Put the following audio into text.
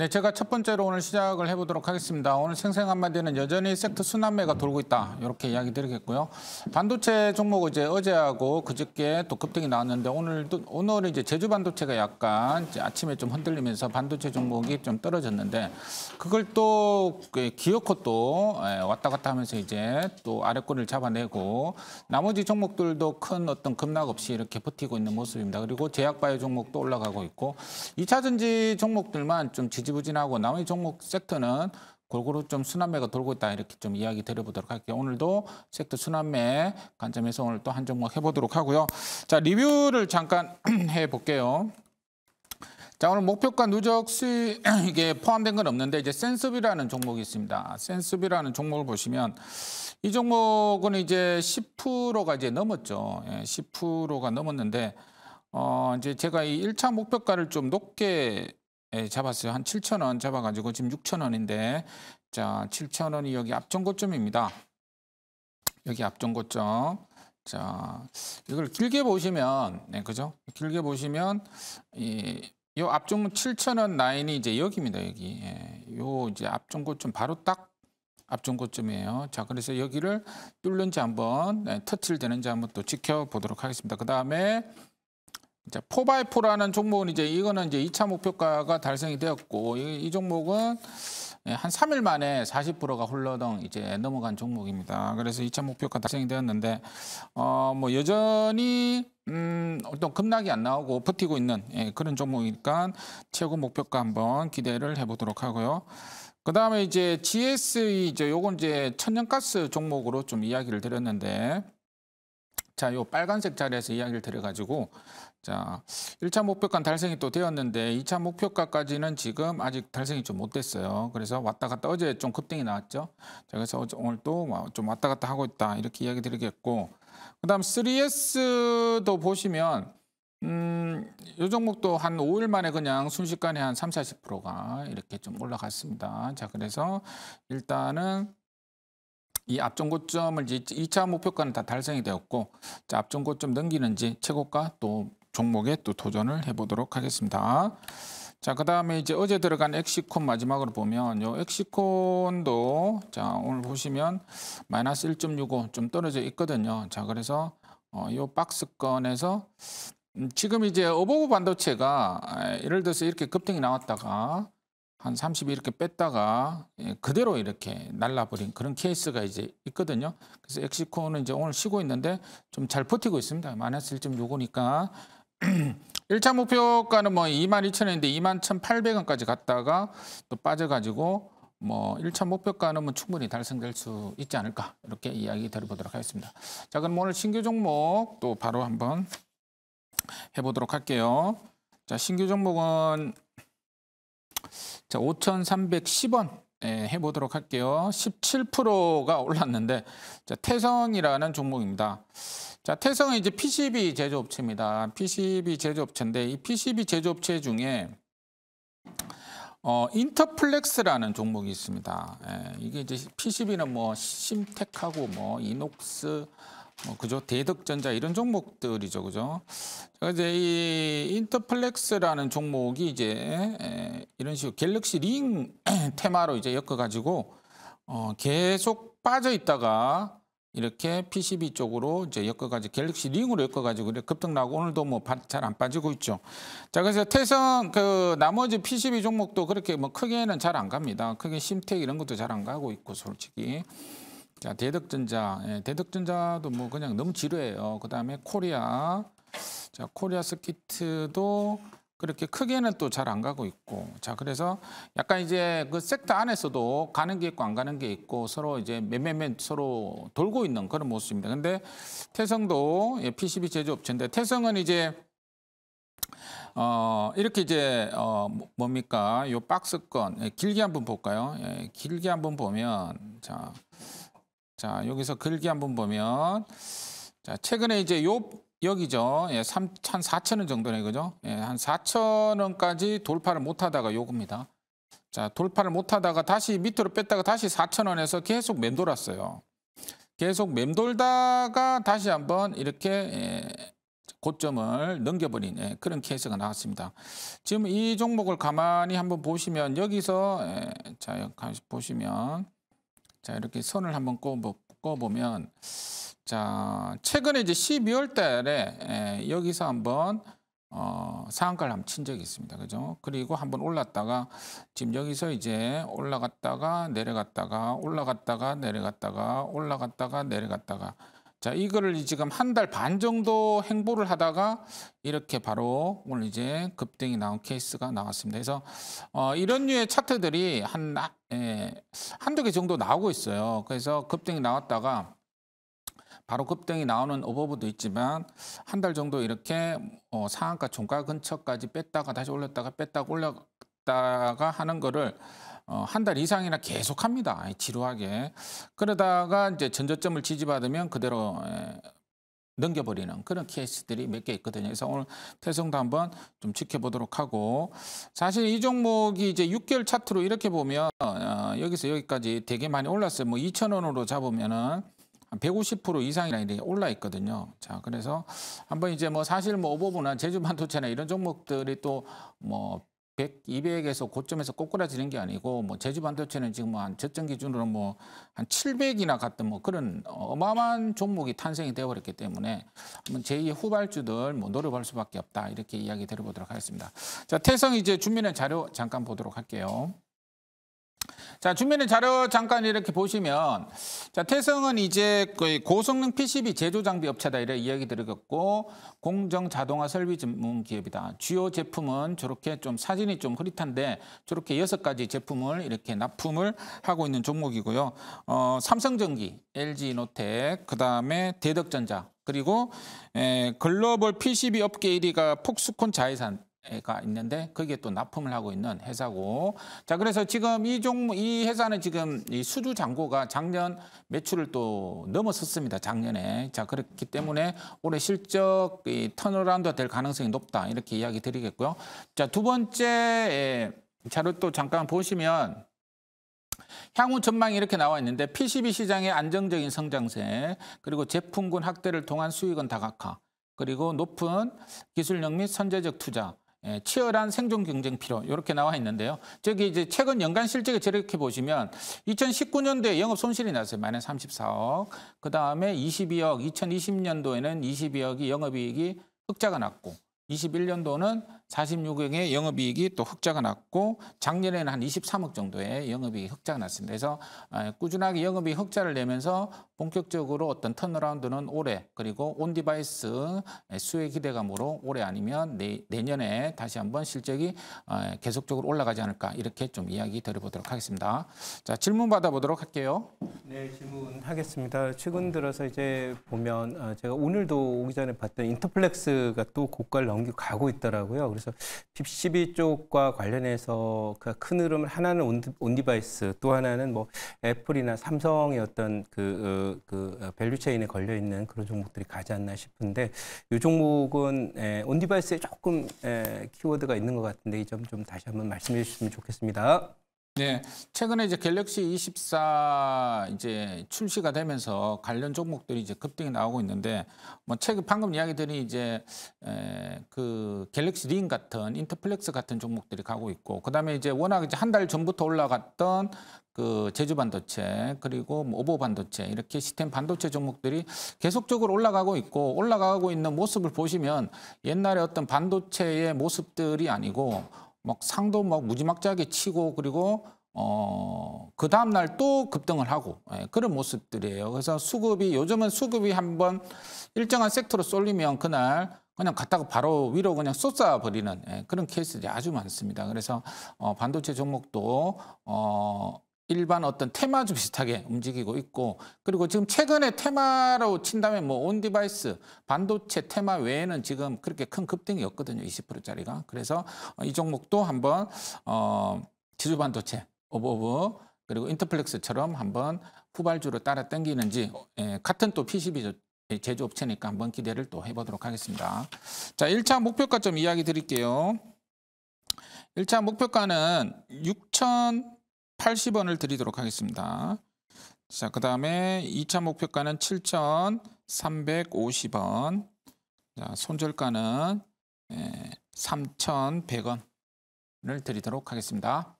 네, 제가 첫 번째로 오늘 시작을 해보도록 하겠습니다. 오늘 생생 한마디는 여전히 섹터 순환매가 돌고 있다. 이렇게 이야기 드리겠고요. 반도체 종목 이제 어제하고 그저께 또 급등이 나왔는데 오늘도, 오늘은 이제 제주 반도체가 약간 이제 아침에 좀 흔들리면서 반도체 종목이 좀 떨어졌는데 그걸 또 그 기어코 또 예, 왔다 갔다 하면서 이제 또 아래권을 잡아내고 나머지 종목들도 큰 어떤 급락 없이 이렇게 버티고 있는 모습입니다. 그리고 제약바이오 종목도 올라가고 있고 2차전지 종목들만 좀 지지 지지부진하고 나머지 종목 섹터는 골고루 좀 순환매가 돌고 있다 이렇게 좀 이야기 드려보도록 할게요. 오늘도 섹터 순환매 관점에서 오늘 또 한 종목 해보도록 하고요. 자 리뷰를 잠깐 해볼게요. 자 오늘 목표가 누적 수익 이게 포함된 건 없는데 이제 센스비라는 종목이 있습니다. 센스비라는 종목을 보시면 이 종목은 이제 10%가 이제 넘었죠. 10%가 예, 넘었는데 어 이제 제가 이 1차 목표가를 좀 높게 예, 잡았어요. 한 7천 원 잡아가지고 지금 6천 원인데 자 7천 원이 여기 앞전 고점입니다. 여기 앞전 고점. 자 이걸 길게 보시면 네, 그죠? 길게 보시면 이, 요 앞전 7천 원 라인이 이제 여기입니다. 여기 예, 요 이제 앞쪽 고점 바로 딱앞쪽 고점이에요. 자 그래서 여기를 뚫는지 한번 네, 터치를 되는지 한번 또 지켜보도록 하겠습니다. 그 다음에 자, 4x4라는 종목은 이제 이거는 이제 2차 목표가가 달성이 되었고 이, 이 종목은 예, 한 3일 만에 40%가 홀러덩 이제 넘어간 종목입니다. 그래서 2차 목표가 달성이 되었는데 어 뭐 여전히 음 어떤 급락이 안 나오고 버티고 있는 예, 그런 종목이니까 최고 목표가 한번 기대를 해보도록 하고요. 그 다음에 이제 GSE 이제 요건 이제 천연가스 종목으로 좀 이야기를 드렸는데 자, 요 빨간색 자리에서 이야기를 드려가지고 자, 1차 목표가 달성이 또 되었는데 2차 목표가까지는 지금 아직 달성이 좀 못 됐어요. 그래서 왔다 갔다 어제 좀 급등이 나왔죠. 자, 그래서 오늘 또 좀 왔다 갔다 하고 있다 이렇게 이야기 드리겠고 그다음 3S도 보시면 음, 요 종목도 한 5일 만에 그냥 순식간에 한 3, 40%가 이렇게 좀 올라갔습니다. 자, 그래서 일단은 이 앞전고점을 이제 2차 목표가는 다 달성이 되었고 앞전고점 넘기는지 최고가 또 종목에 또 도전을 해보도록 하겠습니다. 자, 그 다음에 이제 어제 들어간 엑시콘 마지막으로 보면 요 엑시콘도 자, 오늘 보시면 마이너스 1.65 좀 떨어져 있거든요. 자, 그래서 어, 요 박스권에서 음, 지금 이제 어버그 반도체가 예를 들어서 이렇게 급등이 나왔다가 한30 이렇게 뺐다가 예, 그대로 이렇게 날라버린 그런 케이스가 이제 있거든요. 그래서 엑시코는 이제 오늘 쉬고 있는데 좀 잘 버티고 있습니다. 마이너스 1.65니까 1차 목표가는 뭐 22,000원인데 21,800원까지 갔다가 또 빠져가지고 뭐 1차 목표가는 뭐 충분히 달성될 수 있지 않을까 이렇게 이야기 드려보도록 하겠습니다. 자 그럼 오늘 신규 종목 또 바로 한번 해보도록 할게요. 자 신규 종목은 자, 5,310원 예, 해보도록 할게요. 17%가 올랐는데 자, 태성이라는 종목입니다. 자, 태성은 이제 PCB 제조업체입니다. PCB 제조업체인데 이 PCB 제조업체 중에 어, 인터플렉스라는 종목이 있습니다. 예, 이게 이제 PCB는 뭐 심텍하고 뭐 이녹스 뭐 그죠 대덕전자 이런 종목들이죠 그죠 이제 이 인터플렉스라는 종목이 이제 이런 식으로 갤럭시 링 테마로 이제 엮어 가지고 어, 계속 빠져 있다가 이렇게 PCB 쪽으로 이제 엮어가지고 갤럭시 링으로 엮어가지고 급등나고 오늘도 뭐 잘 안 빠지고 있죠. 자 그래서 태성 그 나머지 PCB 종목도 그렇게 뭐 크게는 잘 안 갑니다. 크게 심텍 이런 것도 잘 안 가고 있고 솔직히. 자, 대덕전자. 예, 대덕전자도 뭐 그냥 너무 지루해요. 그 다음에 코리아. 자, 코리아 스키트도 그렇게 크게는 또 잘 안 가고 있고. 자, 그래서 약간 이제 그 섹터 안에서도 가는 게 있고 안 가는 게 있고 서로 이제 매매매 서로 돌고 있는 그런 모습입니다. 근데 태성도 예, PCB 제조업체인데 태성은 이제 어, 이렇게 이제 어, 뭐, 뭡니까? 요 박스권 예, 길게 한번 볼까요? 예, 길게 한번 보면 자. 자, 여기서 글기 한번 보면 자, 최근에 이제 요 여기죠. 예, 3, 한 4천 원 정도네 그죠? 예, 한 4천 원까지 돌파를 못 하다가 요겁니다. 자, 돌파를 못 하다가 다시 밑으로 뺐다가 다시 4천 원에서 계속 맴돌았어요. 계속 맴돌다가 다시 한번 이렇게 예, 고점을 넘겨버린 예, 그런 케이스가 나왔습니다. 지금 이 종목을 가만히 한번 보시면 여기서 예, 자, 여기 보시면 자, 이렇게 선을 한번 꿔보면 뭐, 자, 최근에 이제 12월 달에 예, 여기서 한번 어, 상한가를 한번 친 적이 있습니다. 그죠? 그리고 한번 올랐다가 지금 여기서 이제 올라갔다가 내려갔다가 올라갔다가 내려갔다가 올라갔다가 내려갔다가 자, 이거를 지금 한 달 반 정도 행보를 하다가 이렇게 바로 오늘 이제 급등이 나온 케이스가 나왔습니다. 그래서 어, 이런 류의 차트들이 한 아, 예, 한두 개 정도 나오고 있어요. 그래서 급등이 나왔다가 바로 급등이 나오는 오버부도 있지만 한 달 정도 이렇게 어, 상한가 종가 근처까지 뺐다가 다시 올렸다가 뺐다가 올렸다가 하는 거를 어, 한 달 이상이나 계속 합니다. 지루하게. 그러다가 이제 전조점을 지지받으면 그대로 예, 넘겨버리는 그런 케이스들이 몇 개 있거든요. 그래서 오늘 태성도 한번 좀 지켜보도록 하고 사실 이 종목이 이제 6개월 차트로 이렇게 보면 어, 여기서 여기까지 되게 많이 올랐어요. 뭐 2천 원으로 잡으면은 150% 이상이나 이렇게 올라 있거든요. 자, 그래서 한번 이제 뭐 사실 뭐오버부나 제주반도체나 이런 종목들이 또뭐 100, 200에서 고점에서 꼬꾸라지는 게 아니고 뭐 제주 반도체는 지금 뭐한 저점 기준으로 뭐한 700이나 갔던 뭐 그런 어마어마한 종목이 탄생이 되어버렸기 때문에 한번 제2의 후발주들 뭐 노려볼 수밖에 없다 이렇게 이야기 들어보도록 하겠습니다. 자 태성 이제 준비된 자료 잠깐 보도록 할게요. 자, 주민의 자료 잠깐 이렇게 보시면 자, 태성은 이제 거의 고성능 PCB 제조 장비 업체다 이런 이야기 들었고 공정 자동화 설비 전문 기업이다. 주요 제품은 저렇게 좀 사진이 좀 흐릿한데 저렇게 여섯 가지 제품을 이렇게 납품을 하고 있는 종목이고요. 어, 삼성전기, LG노텍, 그다음에 대덕전자 그리고 에, 예, 글로벌 PCB 업계 1위가 폭스콘 자회사 가 있는데 거기에 또 납품을 하고 있는 회사고 자 그래서 지금 이 종목 이 회사는 지금 이 수주 잔고가 작년 매출을 또 넘어섰습니다 작년에 자 그렇기 때문에 올해 실적 이턴어라운드될 가능성이 높다 이렇게 이야기 드리겠고요 자 두 번째 예, 자료 또 잠깐 보시면 향후 전망이 이렇게 나와 있는데 PCB 시장의 안정적인 성장세 그리고 제품군 확대를 통한 수익은 다각화 그리고 높은 기술력 및 선제적 투자 예, 치열한 생존 경쟁 필요 이렇게 나와 있는데요. 저기 이제 최근 연간 실적을 저렇게 보시면 2019년도에 영업 손실이 났어요. 마이너스 34억. 그다음에 22억, 2020년도에는 22억이 영업이익이 흑자가 났고 21년도는 46억의 영업이익이 또 흑자가 났고 작년에는 한 23억 정도의 영업이익 이 흑자가 났습니다. 그래서 아, 꾸준하게 영업이익 흑자를 내면서 본격적으로 어떤 턴어라운드는 올해 그리고 온디바이스 네, 수혜 기대감으로 올해 아니면 내, 년에 다시 한번 실적이 아, 계속적으로 올라가지 않을까 이렇게 좀 이야기 드려보도록 하겠습니다. 자 질문 받아보도록 할게요. 네 질문하겠습니다. 최근 들어서 이제 보면 아, 제가 오늘도 오기 전에 봤던 인터플렉스가 또 고가를 넘기고 가고 있더라고요. 그래서 핍12 쪽과 관련해서 그큰 흐름을 하나는 온디바이스 또 하나는 뭐 애플이나 삼성의 어떤 그, 어, 그 어, 밸류체인에 걸려 있는 그런 종목들이 가지 않나 싶은데 이 종목은 온디바이스에 조금 키워드가 있는 것 같은데 이 점 좀 다시 한번 말씀해 주시면 좋겠습니다. 네, 최근에 이제 갤럭시 24 이제 출시가 되면서 관련 종목들이 이제 급등이 나오고 있는데 뭐 최근 방금 이야기 드린 이제 에, 그 갤럭시 링 같은 인터플렉스 같은 종목들이 가고 있고 그다음에 이제 워낙 이제 한 달 전부터 올라갔던 그 제주 반도체 그리고 뭐 오보 반도체 이렇게 시스템 반도체 종목들이 계속적으로 올라가고 있고 올라가고 있는 모습을 보시면 옛날에 어떤 반도체의 모습들이 아니고 막 상도 막 무지막지하게 치고 그리고 어, 그 다음날 또 급등을 하고 예, 그런 모습들이에요. 그래서 수급이 요즘은 수급이 한번 일정한 섹터로 쏠리면 그날 그냥 갔다가 바로 위로 그냥 쏟아버리는 예, 그런 케이스들이 아주 많습니다. 그래서 어, 반도체 종목도 어, 일반 어떤 테마주 비슷하게 움직이고 있고 그리고 지금 최근에 테마로 친다면 뭐 온디바이스, 반도체 테마 외에는 지금 그렇게 큰 급등이 없거든요. 20%짜리가. 그래서 어, 이 종목도 한번 어, 지주 반도체, 오버브 그리고 인터플렉스처럼 한번 후발주로 따라 당기는지 에, 어, 예, 같은 또 PCB 예, 제조업체니까 한번 기대를 또 해보도록 하겠습니다. 자, 1차 목표가 좀 이야기 드릴게요. 1차 목표가는 6천 80원을 드리도록 하겠습니다. 자, 그 다음에 2차 목표가는 7,350원. 자, 손절가는 3,100원을 예, 드리도록 하겠습니다.